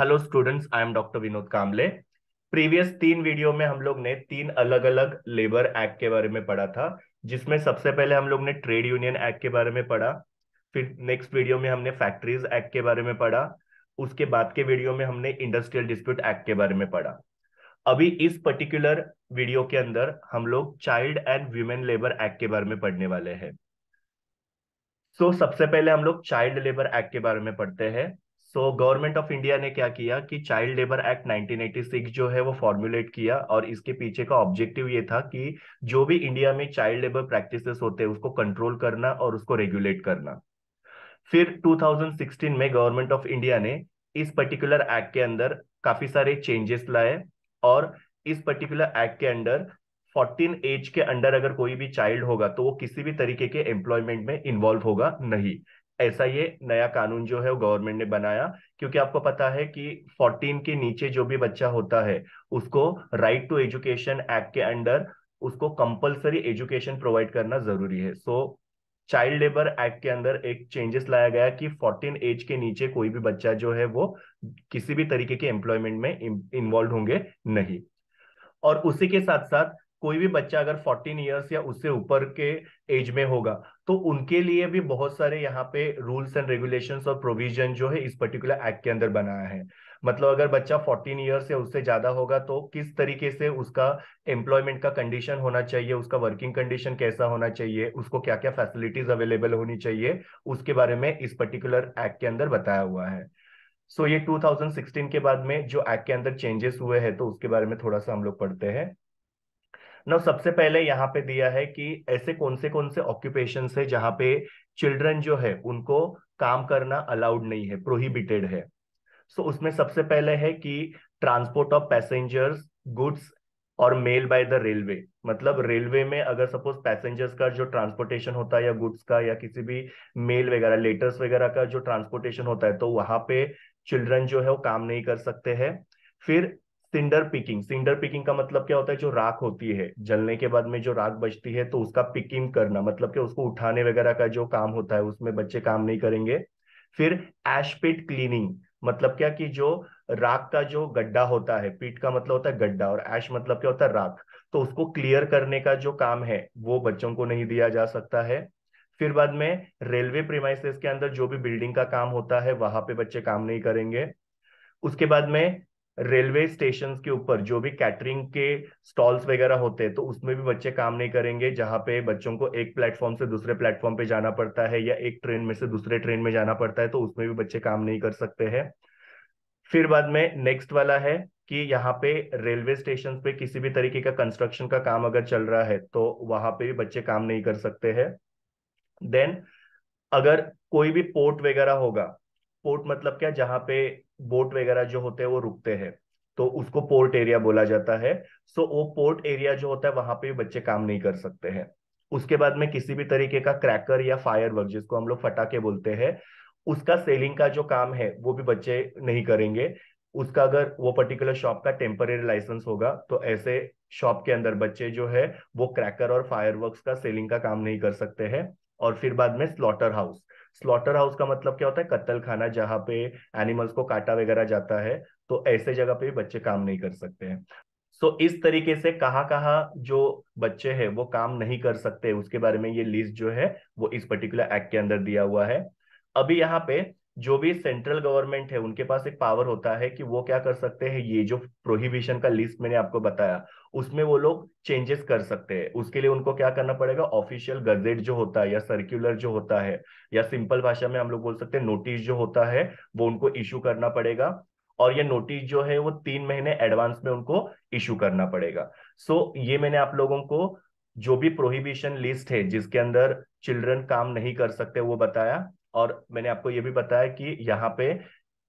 hello students I am doctor Vinod Kamle previous तीन video में हम लोग ने तीन अलग अलग लेबर एक्ट के बारे में पढ़ा था जिसमें सबसे पहले हम लोग ने ट्रेड यूनियन एक्ट के बारे में पढ़ा फिर नेक्स्ट वीडियो में हमने फैक्ट्रीज एक्ट के बारे में पढ़ा उसके बाद के वीडियो में हमने इंडस्ट्रियल डिस्प्यूट एक्ट के बारे में पढ़ा अभी इस पर्टिकुलर वीडियो के अंदर हम लोग child and women labour act के बारे में पढ़ने वाले हैं सो so, सबसे पहले हम लोग चाइल्ड लेबर एक्ट के बारे में पढ़ते हैं सो गवर्नमेंट ऑफ इंडिया ने क्या किया कि चाइल्ड लेबर एक्ट 1986 जो है वो फॉर्मुलेट किया और इसके पीछे का ऑब्जेक्टिव ये था कि जो भी इंडिया में चाइल्ड लेबर प्रैक्टिसेस होते हैं उसको कंट्रोल करना और उसको रेगुलेट करना फिर 2016 में गवर्नमेंट ऑफ इंडिया ने इस पर्टिकुलर एक्ट के अंदर काफी सारे चेंजेस लाए और इस पर्टिकुलर एक्ट के अंडर 14 एज के अंडर अगर कोई भी चाइल्ड होगा तो वो किसी भी तरीके के एम्प्लॉयमेंट में इन्वॉल्व होगा नहीं ऐसा ये नया कानून जो है वो गवर्नमेंट ने बनाया क्योंकि आपको पता है कि 14 के नीचे जो भी बच्चा होता है उसको राइट टू एजुकेशन एक्ट के अंडर उसको कंपलसरी एजुकेशन प्रोवाइड करना जरूरी है सो चाइल्ड लेबर एक्ट के अंदर एक चेंजेस लाया गया कि 14 एज के नीचे कोई भी बच्चा जो है वो किसी भी तरीके के एम्प्लॉयमेंट में इन्वॉल्व होंगे नहीं और उसी के साथ साथ कोई भी बच्चा अगर 14 इयर्स या उससे ऊपर के एज में होगा तो उनके लिए भी बहुत सारे यहाँ पे रूल्स एंड रेगुलेशंस और प्रोविजन जो है इस पर्टिकुलर एक्ट के अंदर बनाया है मतलब अगर बच्चा 14 इयर्स या उससे ज्यादा होगा तो किस तरीके से उसका एम्प्लॉयमेंट का कंडीशन होना चाहिए उसका वर्किंग कंडीशन कैसा होना चाहिए उसको क्या क्या फैसिलिटीज अवेलेबल होनी चाहिए उसके बारे में इस पर्टिकुलर एक्ट के अंदर बताया हुआ है सो so, ये 2016 के बाद में जो एक्ट के अंदर चेंजेस हुए हैं तो उसके बारे में थोड़ा सा हम लोग पढ़ते हैं ना सबसे पहले यहाँ पे दिया है कि ऐसे कौन से कौन से ऑक्यूपेशन है जहां पे चिल्ड्रन जो है उनको काम करना अलाउड नहीं है प्रोहिबिटेड है सो so, उसमें सबसे पहले है कि ट्रांसपोर्ट ऑफ पैसेंजर्स गुड्स और मेल बाय द रेलवे मतलब रेलवे में अगर सपोज पैसेंजर्स का जो ट्रांसपोर्टेशन होता है या गुड्स का या किसी भी मेल वगैरह लेटर्स वगैरह का जो ट्रांसपोर्टेशन होता है तो वहां पे चिल्ड्रन जो है वो काम नहीं कर सकते हैं फिर सिंडर पिकिंग सिंडर पिकिंग का मतलब क्या होता है जो राख होती है जलने के बाद में जो राख बचती है तो उसका पिकिंग करना मतलब कि उसको उठाने वगैरह का जो काम होता है उसमें बच्चे काम नहीं करेंगे फिर एश पिट क्लीनिंग मतलब क्या कि जो राख का जो गड्ढा होता है पीट का मतलब होता है गड्ढा और एश मतलब क्या होता है राख तो उसको क्लियर करने का जो काम है वो बच्चों को नहीं दिया जा सकता है फिर बाद में रेलवे प्रीमाइसेस के अंदर जो भी बिल्डिंग का काम होता है वहां पे बच्चे काम नहीं करेंगे उसके बाद में रेलवे स्टेशन के ऊपर जो भी कैटरिंग के स्टॉल्स वगैरह होते हैं तो उसमें भी बच्चे काम नहीं करेंगे जहां पे बच्चों को एक प्लेटफॉर्म से दूसरे प्लेटफॉर्म पे जाना पड़ता है या एक ट्रेन में से दूसरे ट्रेन में जाना पड़ता है तो उसमें भी बच्चे काम नहीं कर सकते हैं फिर बाद में नेक्स्ट वाला है कि यहाँ पे रेलवे स्टेशन पे किसी भी तरीके का कंस्ट्रक्शन का काम अगर चल रहा है तो वहां पे भी बच्चे काम नहीं कर सकते हैं देन अगर कोई भी पोर्ट वगैरह होगा पोर्ट मतलब क्या जहां पे बोट वगैरह जो होते हैं वो रुकते हैं तो उसको पोर्ट एरिया बोला जाता है सो वो पोर्ट एरिया जो होता है वहां पे भी बच्चे काम नहीं कर सकते हैं उसके बाद में किसी भी तरीके का क्रैकर या फायर वर्क जिसको हम लोग फटाके बोलते हैं उसका सेलिंग का जो काम है वो भी बच्चे नहीं करेंगे उसका अगर वो पर्टिकुलर शॉप का टेम्परे लाइसेंस होगा तो ऐसे शॉप के अंदर बच्चे जो है वो क्रैकर और फायर वर्क का सेलिंग का काम नहीं कर सकते हैं और फिर बाद में स्लॉटर हाउस स्लॉटर हाउस का मतलब क्या होता है कत्ल खाना जहाँ पे एनिमल्स को काटा वगैरह जाता है तो ऐसे जगह पे बच्चे काम नहीं कर सकते हैं सो so, इस तरीके से कहाँ कहाँ जो बच्चे हैं वो काम नहीं कर सकते उसके बारे में ये लिस्ट जो है वो इस पर्टिकुलर एक्ट के अंदर दिया हुआ है अभी यहाँ पे जो भी सेंट्रल गवर्नमेंट है उनके पास एक पावर होता है कि वो क्या कर सकते हैं ये जो प्रोहिबिशन का लिस्ट मैंने आपको बताया उसमें वो लोग चेंजेस कर सकते हैं उसके लिए उनको क्या करना पड़ेगा ऑफिशियल गजेट जो होता है या सर्क्यूलर जो होता है या सिंपल भाषा में हम लोग बोल सकते हैं नोटिस जो होता है वो उनको इश्यू करना पड़ेगा और ये नोटिस जो है वो तीन महीने एडवांस में उनको इश्यू करना पड़ेगा सो so, ये मैंने आप लोगों को जो भी प्रोहिबिशन लिस्ट है जिसके अंदर चिल्ड्रन काम नहीं कर सकते वो बताया और मैंने आपको ये भी बताया कि यहाँ पे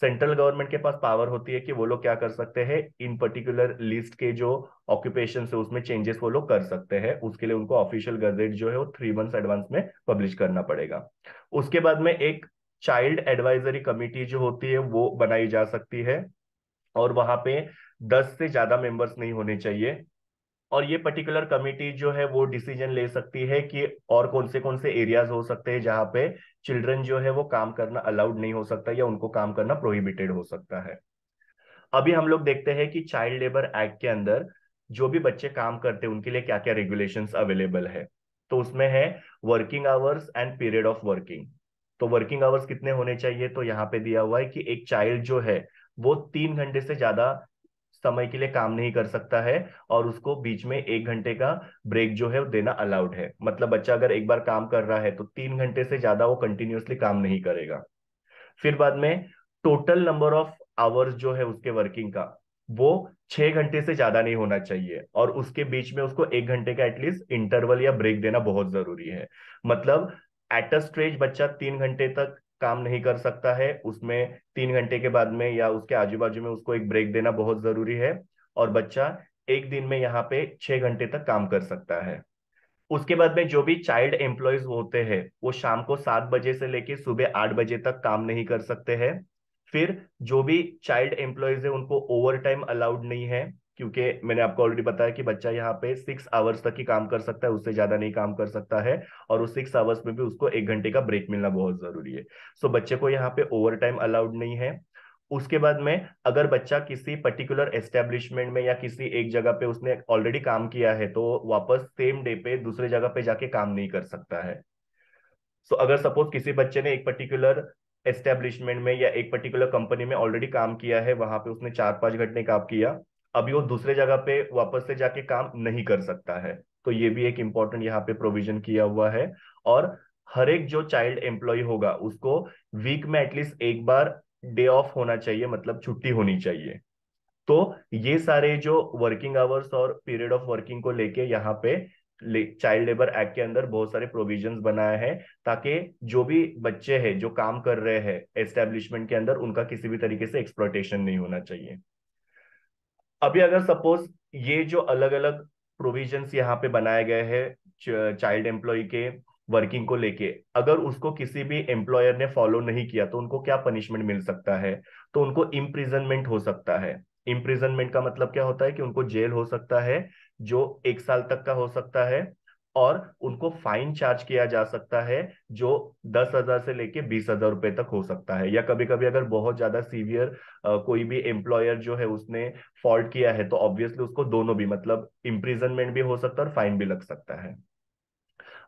सेंट्रल गवर्नमेंट के पास पावर होती है कि वो लोग क्या कर सकते हैं इन पर्टिकुलर लिस्ट के जो ऑक्यूपेशन है उसमें चेंजेस वो लोग कर सकते हैं उसके लिए उनको ऑफिशियल गजेट जो है वो थ्री मंथ्स एडवांस में पब्लिश करना पड़ेगा उसके बाद में एक चाइल्ड एडवाइजरी कमिटी जो होती है वो बनाई जा सकती है और वहां पे दस से ज्यादा मेंबर्स नहीं होने चाहिए और ये पर्टिकुलर कमिटी जो है वो डिसीजन ले सकती है कि और कौन से कौन से एरियाज हो सकते हैं जहां पे चिल्ड्रन जो है वो काम करना अलाउड नहीं हो सकता या उनको काम करना प्रोहिबिटेड हो सकता है अभी हम लोग देखते हैं कि चाइल्ड लेबर एक्ट के अंदर जो भी बच्चे काम करते हैं उनके लिए क्या क्या रेगुलेशन अवेलेबल है तो उसमें है working hours and period of working तो वर्किंग आवर्स कितने होने चाहिए तो यहाँ पे दिया हुआ है कि एक चाइल्ड जो है वो तीन घंटे से ज्यादा समय के लिए काम नहीं कर सकता है और उसको बीच में एक घंटे का ब्रेक जो है देना अलाउड है मतलब बच्चा अगर एक बार काम कर रहा है तो तीन घंटे से ज्यादा वो कंटिन्यूसली काम नहीं करेगा फिर बाद में टोटल नंबर ऑफ आवर्स जो है उसके वर्किंग का वो छह घंटे से ज्यादा नहीं होना चाहिए और उसके बीच में उसको एक घंटे का एटलीस्ट इंटरवल या ब्रेक देना बहुत जरूरी है मतलब एट अ स्टेज बच्चा तीन घंटे तक काम नहीं कर सकता है उसमें तीन घंटे के बाद में या उसके आजू बाजू में उसको एक ब्रेक देना बहुत जरूरी है और बच्चा एक दिन में यहाँ पे छह घंटे तक काम कर सकता है उसके बाद में जो भी चाइल्ड एम्प्लॉयज होते हैं वो शाम को सात बजे से लेके सुबह आठ बजे तक काम नहीं कर सकते हैं फिर जो भी चाइल्ड एम्प्लॉयज है उनको ओवर टाइम अलाउड नहीं है क्योंकि मैंने आपको ऑलरेडी बताया कि बच्चा यहाँ पे सिक्स आवर्स तक ही काम कर सकता है उससे ज्यादा नहीं काम कर सकता है और उस सिक्स आवर्स में भी उसको एक घंटे का ब्रेक मिलना बहुत जरूरी है सो so, बच्चे को यहाँ पे ओवर टाइम अलाउड नहीं है उसके बाद में अगर बच्चा किसी पर्टिकुलर एस्टेब्लिशमेंट में या किसी एक जगह पे उसने ऑलरेडी काम किया है तो वापस सेम डे पे दूसरे जगह पे जाके काम नहीं कर सकता है सो so, अगर सपोज किसी बच्चे ने एक पर्टिकुलर एस्टेब्लिशमेंट में या एक पर्टिकुलर कंपनी में ऑलरेडी काम किया है वहां पे उसने चार पांच घंटे काम किया अभी वो दूसरे जगह पे वापस से जाके काम नहीं कर सकता है तो ये भी एक इम्पोर्टेंट यहाँ पे प्रोविजन किया हुआ है और हर एक जो चाइल्ड एम्प्लॉय होगा उसको वीक में एटलीस्ट एक बार डे ऑफ होना चाहिए मतलब छुट्टी होनी चाहिए तो ये सारे जो वर्किंग आवर्स और पीरियड ऑफ वर्किंग को लेके यहाँ पे चाइल्ड लेबर एक्ट के अंदर बहुत सारे प्रोविजंस बनाए हैं ताकि जो भी बच्चे हैं जो काम कर रहे हैं एस्टेब्लिशमेंट के अंदर उनका किसी भी तरीके से एक्सप्लोटेशन नहीं होना चाहिए अभी अगर सपोज ये जो अलग अलग प्रोविजंस यहाँ पे बनाए गए हैं चाइल्ड एम्प्लॉय के वर्किंग को लेके अगर उसको किसी भी एम्प्लॉयर ने फॉलो नहीं किया तो उनको क्या पनिशमेंट मिल सकता है तो उनको इम्प्रिजनमेंट हो सकता है इम्प्रिजनमेंट का मतलब क्या होता है कि उनको जेल हो सकता है जो एक साल तक का हो सकता है और उनको फाइन चार्ज किया जा सकता है जो दस हजार से लेके बीस हजार रुपए तक हो सकता है या कभी कभी अगर बहुत ज्यादा सीवियर कोई भी एम्प्लॉयर जो है उसने फॉल्ट किया है तो ऑब्वियसली उसको दोनों भी मतलब इम्प्रिजनमेंट भी हो सकता है और फाइन भी लग सकता है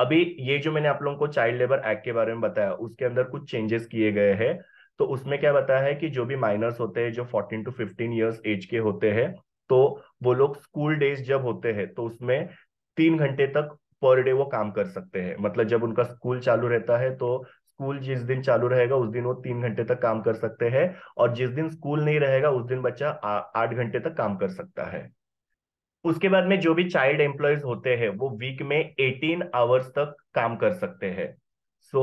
अभी ये जो मैंने आप लोगों को चाइल्ड लेबर एक्ट के बारे में बताया उसके अंदर कुछ चेंजेस किए गए हैं तो उसमें क्या बताया है कि जो भी माइनर्स होते हैं जो fourteen to fifteen years age के होते हैं तो वो लोग स्कूल डेज जब होते हैं तो उसमें तीन घंटे तक पर डे वो काम कर सकते हैं मतलब जब उनका स्कूल चालू रहता है तो स्कूल जिस दिन चालू रहेगा उस दिन वो तीन घंटे तक काम कर सकते हैं और जिस दिन स्कूल नहीं रहेगा उस दिन बच्चा आठ घंटे तक काम कर सकता है उसके बाद में जो भी चाइल्ड एम्प्लॉयज होते हैं वो वीक में एटीन आवर्स तक काम कर सकते हैं सो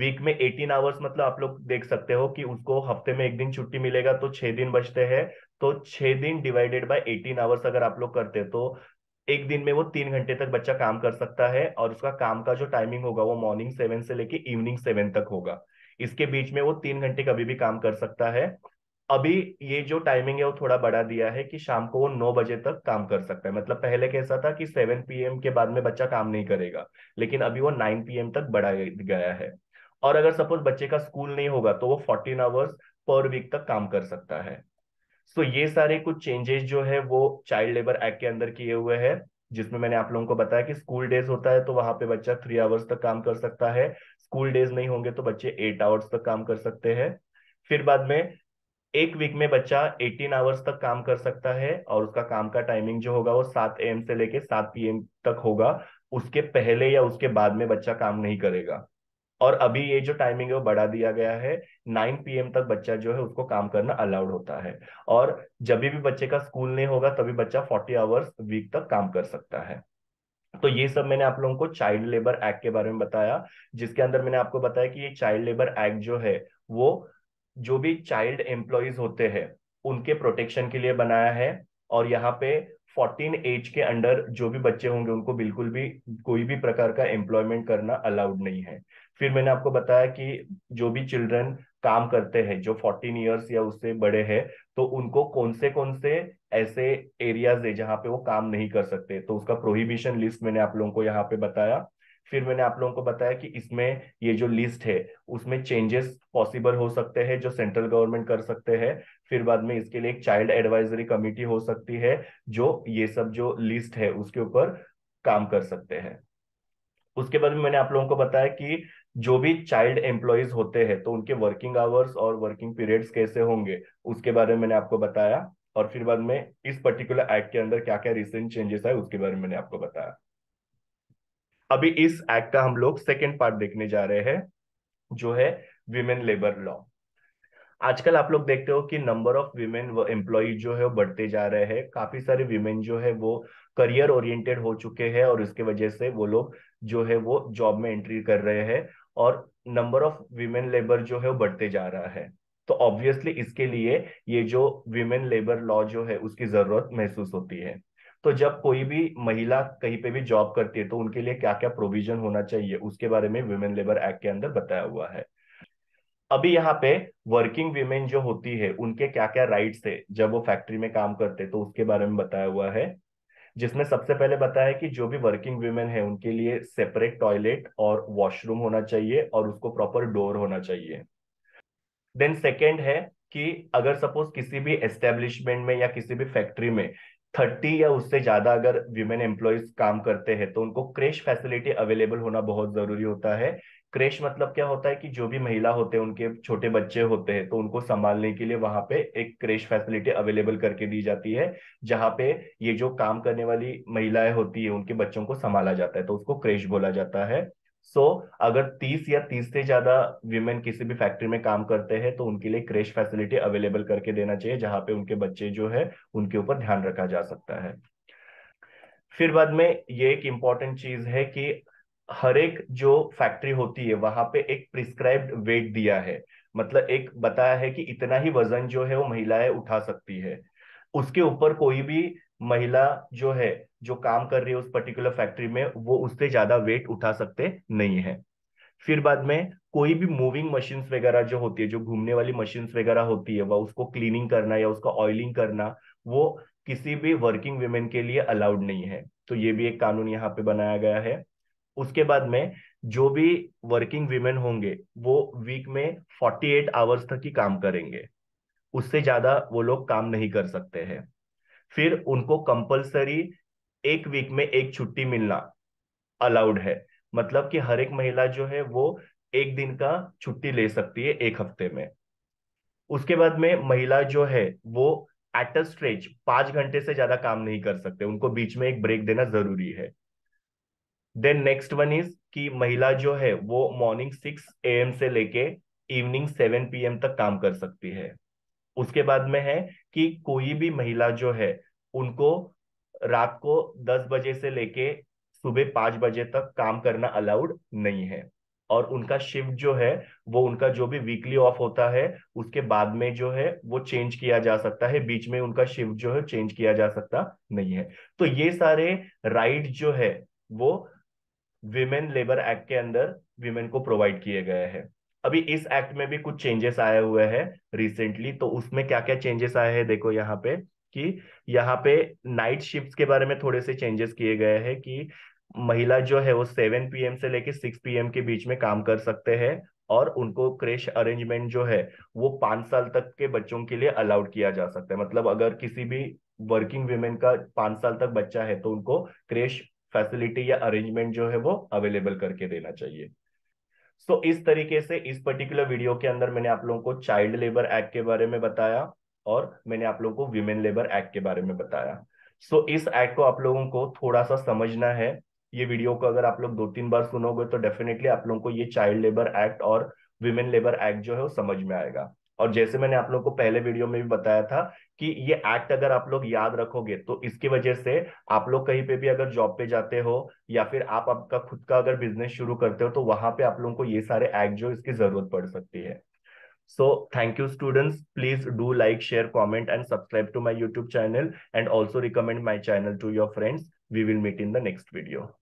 वीक में एटीन आवर्स मतलब आप लोग देख सकते हो कि उसको हफ्ते में एक दिन छुट्टी मिलेगा तो छह दिन बचते हैं तो छह दिन डिवाइडेड बाय एटीन आवर्स अगर आप लोग करते तो एक दिन में वो तीन घंटे तक बच्चा काम कर सकता है और उसका काम का जो टाइमिंग होगा वो मॉर्निंग सेवन से लेके इवनिंग सेवन तक होगा इसके बीच में वो तीन घंटे कभी भी काम कर सकता है अभी ये जो टाइमिंग है वो थोड़ा बढ़ा दिया है कि शाम को वो नौ बजे तक काम कर सकता है मतलब पहले कैसा था कि सेवन पीएम के बाद में बच्चा काम नहीं करेगा लेकिन अभी वो नाइन पी तक बढ़ा गया है और अगर सपोज बच्चे का स्कूल नहीं होगा तो वो फोर्टीन आवर्स पर वीक तक काम कर सकता है सो तो ये सारे कुछ चेंजेस जो है वो चाइल्ड लेबर एक्ट के अंदर किए हुए हैं जिसमें मैंने आप लोगों को बताया कि स्कूल डेज होता है तो वहां पे बच्चा थ्री आवर्स तक काम कर सकता है स्कूल डेज नहीं होंगे तो बच्चे एट आवर्स तक काम कर सकते हैं फिर बाद में एक वीक में बच्चा 18 आवर्स तक काम कर सकता है और उसका काम का टाइमिंग जो होगा वो सात एम से लेके सात पीएम तक होगा उसके पहले या उसके बाद में बच्चा काम नहीं करेगा और अभी ये जो टाइमिंग है वो बढ़ा दिया गया है नाइन पीएम तक बच्चा जो है उसको काम करना अलाउड होता है और जब भी बच्चे का स्कूल नहीं होगा तभी बच्चा फोर्टी आवर्स वीक तक काम कर सकता है तो ये सब मैंने आप लोगों को चाइल्ड लेबर एक्ट के बारे में बताया जिसके अंदर मैंने आपको बताया कि ये चाइल्ड लेबर एक्ट जो है वो जो भी चाइल्ड एम्प्लॉयज होते हैं उनके प्रोटेक्शन के लिए बनाया है और यहाँ पे फोर्टीन एज के अंडर जो भी बच्चे होंगे उनको बिल्कुल भी कोई भी प्रकार का एम्प्लॉयमेंट करना अलाउड नहीं है फिर मैंने आपको बताया कि जो भी चिल्ड्रन काम करते हैं जो फोर्टीन ईयर्स या उससे बड़े हैं तो उनको कौन से कौन से ऐसे एरियाज है जहां पे वो काम नहीं कर सकते तो उसका प्रोहिबिशन लिस्ट मैंने आप लोगों को यहाँ पे बताया फिर मैंने आप लोगों को बताया कि इसमें ये जो लिस्ट है उसमें चेंजेस पॉसिबल हो सकते हैं जो सेंट्रल गवर्नमेंट कर सकते हैं फिर बाद में इसके लिए एक चाइल्ड एडवाइजरी कमिटी हो सकती है जो ये सब जो लिस्ट है उसके ऊपर काम कर सकते हैं उसके बाद में मैंने आप लोगों को बताया कि जो भी चाइल्ड एम्प्लॉयज होते हैं तो उनके वर्किंग आवर्स और वर्किंग पीरियड्स कैसे होंगे उसके बारे में मैंने आपको बताया और फिर बाद में इस पर्टिकुलर एक्ट के अंदर क्या क्या रिसेंट चेंजेस आए उसके बारे में मैंने आपको बताया अभी इस एक्ट का हम लोग सेकेंड पार्ट देखने जा रहे हैं जो है विमेन लेबर लॉ आजकल आप लोग देखते हो कि नंबर ऑफ विमेन एम्प्लॉज जो है वो बढ़ते जा रहे हैं काफी सारे विमेन जो है वो करियर ओरिएंटेड हो चुके हैं और इसके वजह से वो लोग जो है वो जॉब में एंट्री कर रहे हैं और नंबर ऑफ वीमेन लेबर जो है वो बढ़ते जा रहा है तो ऑब्वियसली इसके लिए ये जो वीमेन लेबर लॉ जो है उसकी जरूरत महसूस होती है तो जब कोई भी महिला कहीं पे भी जॉब करती है तो उनके लिए क्या क्या प्रोविजन होना चाहिए उसके बारे में वुमेन लेबर एक्ट के अंदर बताया हुआ है अभी यहाँ पे वर्किंग वीमेन जो होती है उनके क्या क्या राइट्स है जब वो फैक्ट्री में काम करते तो उसके बारे में बताया हुआ है जिसमें सबसे पहले बताया है कि जो भी वर्किंग वीमेन है उनके लिए सेपरेट टॉयलेट और वॉशरूम होना चाहिए और उसको प्रॉपर डोर होना चाहिए देन सेकेंड है कि अगर सपोज किसी भी एस्टेब्लिशमेंट में या किसी भी फैक्ट्री में थर्टी या उससे ज्यादा अगर वीमेन एम्प्लॉयज काम करते हैं तो उनको क्रेश फैसिलिटी अवेलेबल होना बहुत जरूरी होता है क्रेश मतलब क्या होता है कि जो भी महिला होते हैं उनके छोटे बच्चे होते हैं तो उनको संभालने के लिए वहां पे एक क्रेश फैसिलिटी अवेलेबल करके दी जाती है जहां पे ये जो काम करने वाली महिलाएं होती है उनके बच्चों को संभाला जाता है तो उसको क्रेश बोला जाता है सो so, अगर तीस या तीस से ज्यादा विमेन किसी भी फैक्ट्री में काम करते हैं तो उनके लिए क्रेश फैसिलिटी अवेलेबल करके देना चाहिए जहां पे उनके बच्चे जो है उनके ऊपर ध्यान रखा जा सकता है फिर बाद में ये एक इम्पॉर्टेंट चीज है कि हर एक जो फैक्ट्री होती है वहां पे एक प्रिस्क्राइब्ड वेट दिया है मतलब एक बताया है कि इतना ही वजन जो है वो महिलाएं उठा सकती है उसके ऊपर कोई भी महिला जो है जो काम कर रही है उस पर्टिकुलर फैक्ट्री में वो उससे ज्यादा वेट उठा सकते नहीं है फिर बाद में कोई भी मूविंग मशीन्स वगैरह जो होती है जो घूमने वाली मशीन्स वगैरह होती है वह उसको क्लीनिंग करना या उसका ऑयलिंग करना वो किसी भी वर्किंग वुमेन के लिए अलाउड नहीं है तो ये भी एक कानून यहाँ पे बनाया गया है उसके बाद में जो भी वर्किंग वीमेन होंगे वो वीक में 48 आवर्स तक ही काम करेंगे उससे ज्यादा वो लोग काम नहीं कर सकते हैं फिर उनको कंपलसरी एक वीक में एक छुट्टी मिलना अलाउड है मतलब कि हर एक महिला जो है वो एक दिन का छुट्टी ले सकती है एक हफ्ते में उसके बाद में महिला जो है वो एट अ स्ट्रेच पांच घंटे से ज्यादा काम नहीं कर सकते उनको बीच में एक ब्रेक देना जरूरी है देन नेक्स्ट वन इज कि महिला जो है वो मॉर्निंग सिक्स ए एम से लेके इवनिंग सेवन पी एम तक काम कर सकती है उसके बाद में है कि कोई भी महिला जो है उनको रात को दस बजे से लेके सुबह पांच बजे तक काम करना अलाउड नहीं है और उनका शिफ्ट जो है वो उनका जो भी वीकली ऑफ होता है उसके बाद में जो है वो चेंज किया जा सकता है बीच में उनका शिफ्ट जो है चेंज किया जा सकता नहीं है तो ये सारे राइट जो है वो विमेन लेबर एक्ट के अंदर विमेन को प्रोवाइड किए गए हैं अभी इस एक्ट में भी कुछ चेंजेस आए हुए हैं रिसेंटली तो उसमें क्या क्या चेंजेस आए हैं देखो यहाँ पे कि यहाँ पे नाइट शिफ्ट के बारे में थोड़े से चेंजेस किए गए हैं कि महिला जो है वो सेवन पीएम से लेके सिक्स पीएम के बीच में काम कर सकते हैं और उनको क्रेश अरेंजमेंट जो है वो पांच साल तक के बच्चों के लिए अलाउड किया जा सकता है मतलब अगर किसी भी वर्किंग वीमेन का पांच साल तक बच्चा है तो उनको क्रेश फैसिलिटी या अरेंजमेंट जो है वो अवेलेबल करके देना चाहिए सो so, इस तरीके से इस पर्टिकुलर वीडियो के अंदर मैंने आप लोगों को चाइल्ड लेबर एक्ट के बारे में बताया और मैंने आप लोगों को विमेन लेबर एक्ट के बारे में बताया सो so, इस एक्ट को आप लोगों को थोड़ा सा समझना है ये वीडियो को अगर आप लोग दो तीन बार सुनोगे तो डेफिनेटली आप लोगों को ये चाइल्ड लेबर एक्ट और विमेन लेबर एक्ट जो है वो समझ में आएगा और जैसे मैंने आप लोग को पहले वीडियो में भी बताया था कि ये एक्ट अगर आप लोग याद रखोगे तो इसकी वजह से आप लोग कहीं पे भी अगर जॉब पे जाते हो या फिर आप आपका खुद का अगर बिजनेस शुरू करते हो तो वहां पे आप लोगों को ये सारे एक्ट जो इसकी जरूरत पड़ सकती है so thank you students please do like share comment and subscribe to my YouTube channel and also recommend my channel to your friends we will meet in the next video